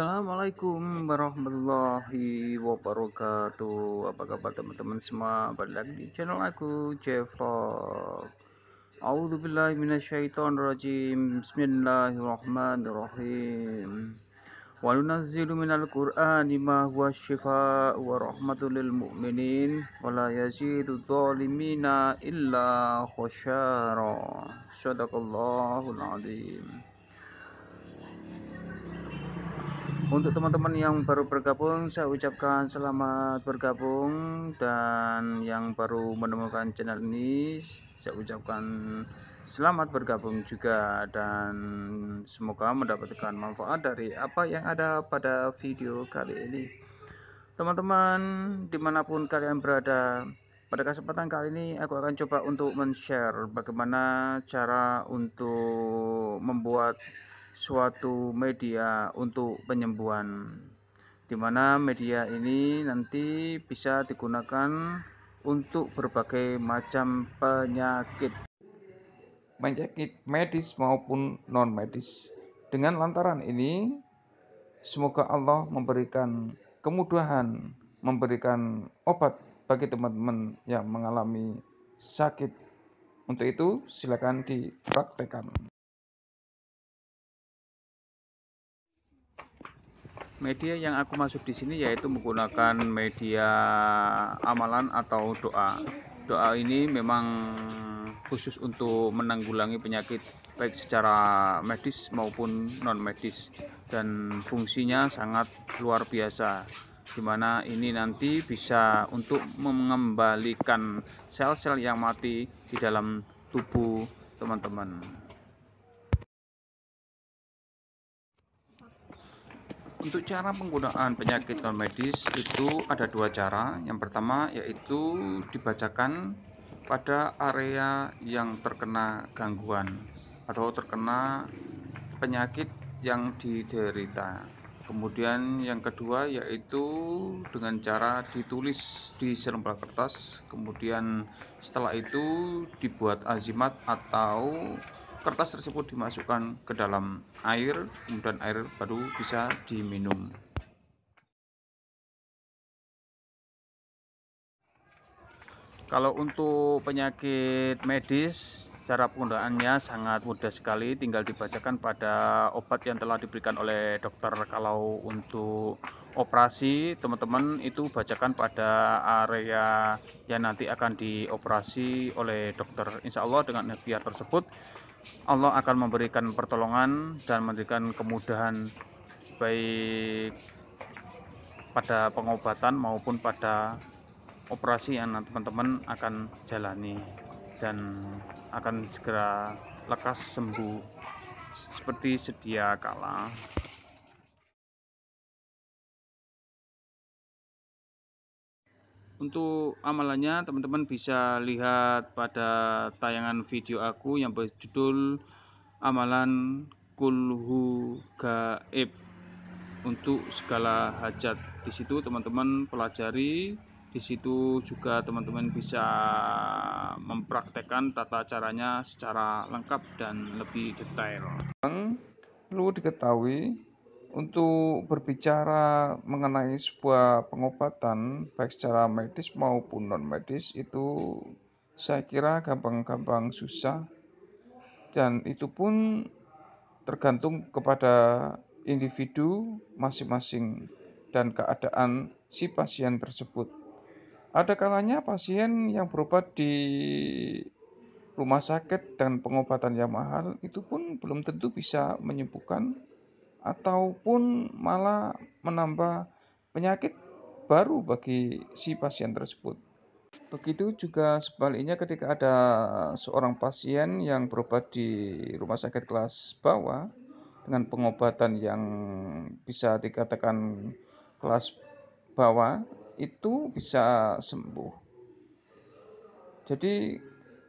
Assalamualaikum warahmatullahi wabarakatuh Apa kabar teman-teman semua Balik lagi di channel aku Jevlog A'udzubillahi rajim. Bismillahirrahmanirrahim Wa minal qur'ani ma huwa syifa' wa rahmatul lil mu'minin wa la yazidu dhalimina illa khushara Sadaqallahul azim Untuk teman-teman yang baru bergabung, saya ucapkan selamat bergabung dan yang baru menemukan channel ini, saya ucapkan selamat bergabung juga dan semoga mendapatkan manfaat dari apa yang ada pada video kali ini. Teman-teman, dimanapun kalian berada, pada kesempatan kali ini aku akan coba untuk men-share bagaimana cara untuk membuat suatu media untuk penyembuhan di mana media ini nanti bisa digunakan untuk berbagai macam penyakit penyakit medis maupun non medis dengan lantaran ini semoga Allah memberikan kemudahan memberikan obat bagi teman-teman yang mengalami sakit untuk itu silakan dipraktekkan media yang aku masuk di sini yaitu menggunakan media amalan atau doa doa ini memang khusus untuk menanggulangi penyakit baik secara medis maupun non medis dan fungsinya sangat luar biasa dimana ini nanti bisa untuk mengembalikan sel-sel yang mati di dalam tubuh teman-teman Untuk cara penggunaan penyakit non medis itu ada dua cara. Yang pertama yaitu dibacakan pada area yang terkena gangguan atau terkena penyakit yang diderita. Kemudian yang kedua yaitu dengan cara ditulis di selembar kertas, kemudian setelah itu dibuat azimat atau kertas tersebut dimasukkan ke dalam air, kemudian air baru bisa diminum. Kalau untuk penyakit medis, cara penggunaannya sangat mudah sekali, tinggal dibacakan pada obat yang telah diberikan oleh dokter. Kalau untuk operasi, teman-teman itu bacakan pada area yang nanti akan dioperasi oleh dokter. Insya Allah dengan ikhtiar tersebut, Allah akan memberikan pertolongan dan memberikan kemudahan baik pada pengobatan maupun pada operasi yang teman-teman akan jalani dan akan segera lekas sembuh seperti sedia kala. Untuk amalannya, teman-teman bisa lihat pada tayangan video aku yang berjudul Amalan Kulhu Gaib untuk segala hajat. Di situ teman-teman pelajari, di situ juga teman-teman bisa mempraktekkan tata caranya secara lengkap dan lebih detail. Perlu diketahui untuk berbicara mengenai sebuah pengobatan baik secara medis maupun non medis itu saya kira gampang-gampang susah dan itu pun tergantung kepada individu masing-masing dan keadaan si pasien tersebut. Ada kalanya pasien yang berobat di rumah sakit dan pengobatan yang mahal itu pun belum tentu bisa menyembuhkan ataupun malah menambah penyakit baru bagi si pasien tersebut. Begitu juga sebaliknya ketika ada seorang pasien yang berobat di rumah sakit kelas bawah dengan pengobatan yang bisa dikatakan kelas bawah itu bisa sembuh. Jadi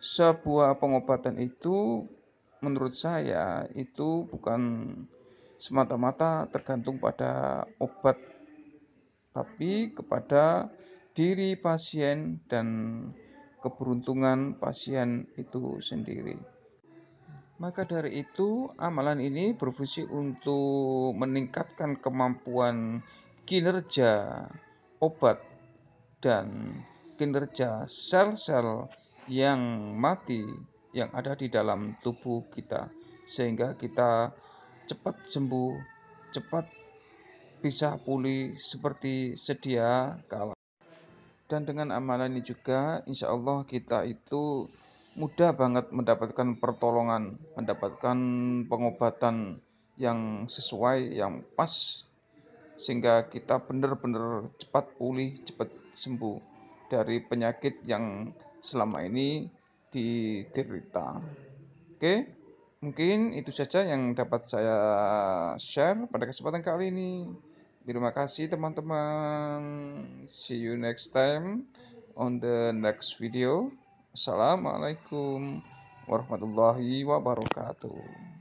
sebuah pengobatan itu menurut saya itu bukan semata-mata tergantung pada obat, tapi kepada diri pasien dan keberuntungan pasien itu sendiri. Maka dari itu, amalan ini berfungsi untuk meningkatkan kemampuan kinerja obat dan kinerja sel-sel yang mati yang ada di dalam tubuh kita, sehingga kita cepat sembuh, cepat bisa pulih seperti sedia kala. Dan dengan amalan ini juga, insya Allah kita itu mudah banget mendapatkan pertolongan, mendapatkan pengobatan yang sesuai, yang pas, sehingga kita benar-benar cepat pulih, cepat sembuh dari penyakit yang selama ini diderita. Oke. Okay? Mungkin itu saja yang dapat saya share pada kesempatan kali ini. Terima kasih teman-teman. See you next time on the next video. Assalamualaikum warahmatullahi wabarakatuh.